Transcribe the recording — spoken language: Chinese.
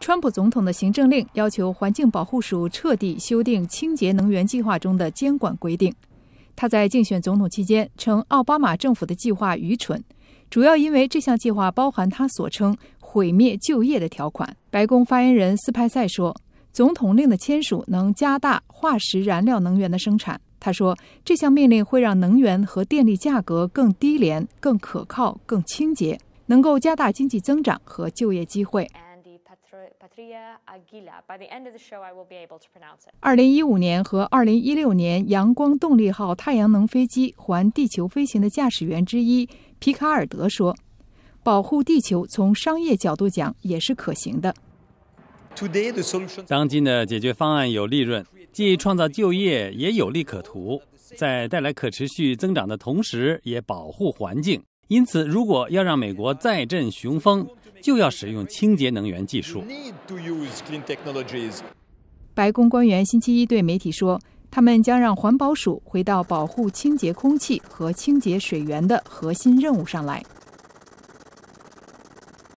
川普总统的行政令要求环境保护署彻底修订清洁能源计划中的监管规定。他在竞选总统期间称奥巴马政府的计划愚蠢，主要因为这项计划包含他所称“毁灭就业”的条款。白宫发言人斯派塞说，总统令的签署能加大化石燃料能源的生产。他说，这项命令会让能源和电力价格更低廉、更可靠、更清洁，能够加大经济增长和就业机会。二零一五年和二零一六年，阳光动力号太阳能飞机环地球飞行的驾驶员之一皮卡尔德说：“保护地球，从商业角度讲也是可行的。当今的解决方案有利润，既创造就业，也有利可图，在带来可持续增长的同时，也保护环境。因此，如果要让美国再振雄风，就要使用清洁能源技术。白宫官员星期一对媒体说，他们将让环保署回到保护清洁空气和清洁水源的核心任务上来。